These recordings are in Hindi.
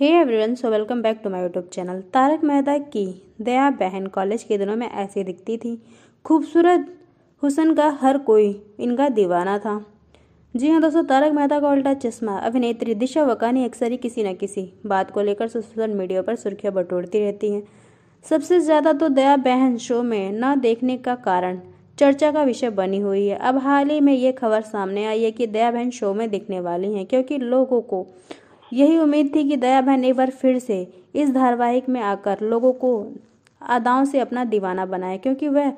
hey everyone so welcome back to my YouTube channel Tarak Mehta की दया बहन कॉलेज के दिनों में ऐसी दिखती थी खूबसूरत हुसन का हर कोई इनका दीवाना था जी हाँ दोस्तों तारक मेहता का उल्टा चश्मा अभिनेत्री दिशा वकानी अक्सर ही किसी न किसी बात को लेकर सोशल मीडिया पर सुर्खियाँ बटोरती रहती हैं सबसे ज़्यादा तो दया बहन शो में न देखने का कारण चर्चा का विषय बनी हुई है अब हाल ही में ये खबर सामने आई है कि दया बहन शो में दिखने वाली हैं क्योंकि लोगों को यही उम्मीद थी कि दया बहन एक बार फिर से इस धारावाहिक में आकर लोगों को अदाओं से अपना दीवाना बनाए क्योंकि वह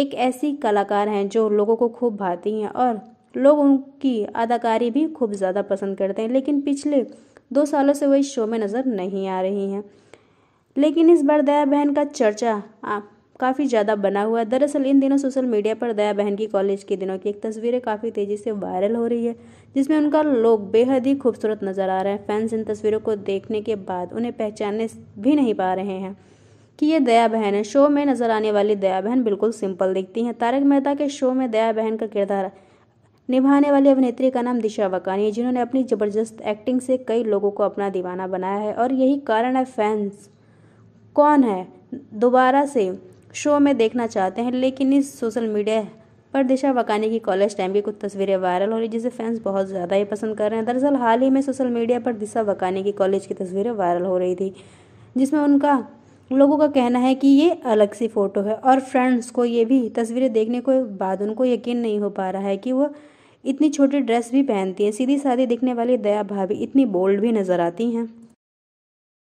एक ऐसी कलाकार हैं जो लोगों को खूब भाती हैं और लोग उनकी अदाकारी भी खूब ज़्यादा पसंद करते हैं लेकिन पिछले दो सालों से वह इस शो में नज़र नहीं आ रही हैं लेकिन इस बार दया बहन का चर्चा आप काफ़ी ज़्यादा बना हुआ है दरअसल इन दिनों सोशल मीडिया पर दया बहन की कॉलेज के दिनों की एक तस्वीरें काफ़ी तेज़ी से वायरल हो रही है जिसमें उनका लोग बेहद ही खूबसूरत नज़र आ रहा है फैंस इन तस्वीरों को देखने के बाद उन्हें पहचानने भी नहीं पा रहे हैं कि ये दया बहन है शो में नज़र आने वाली दया बहन बिल्कुल सिंपल दिखती हैं तारक मेहता के शो में दया बहन का किरदार निभाने वाली अभिनेत्री का नाम दिशा वकानी है जिन्होंने अपनी ज़बरदस्त एक्टिंग से कई लोगों को अपना दीवाना बनाया है और यही कारण है फैंस कौन है दोबारा से शो में देखना चाहते हैं लेकिन इस सोशल मीडिया पर दिशा वकानी की कॉलेज टाइम की कुछ तस्वीरें वायरल हो रही जिसे फैंस बहुत ज़्यादा ही पसंद कर रहे हैं दरअसल हाल ही में सोशल मीडिया पर दिशा वकानी की कॉलेज की तस्वीरें वायरल हो रही थी जिसमें उनका लोगों का कहना है कि ये अलग सी फ़ोटो है और फ्रेंड्स को ये भी तस्वीरें देखने के बाद उनको यकीन नहीं हो पा रहा है कि वह इतनी छोटी ड्रेस भी पहनती हैं सीधी सादी दिखने वाली दया भाभी इतनी बोल्ड भी नज़र आती हैं